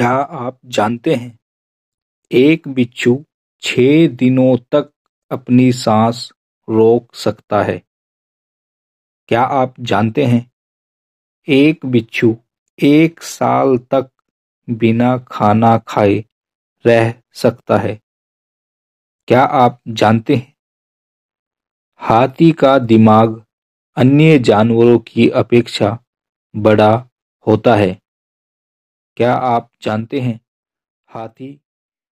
क्या आप जानते हैं एक बिच्छू छह दिनों तक अपनी सांस रोक सकता है क्या आप जानते हैं एक बिच्छू एक साल तक बिना खाना खाए रह सकता है क्या आप जानते हैं हाथी का दिमाग अन्य जानवरों की अपेक्षा बड़ा होता है क्या आप जानते हैं हाथी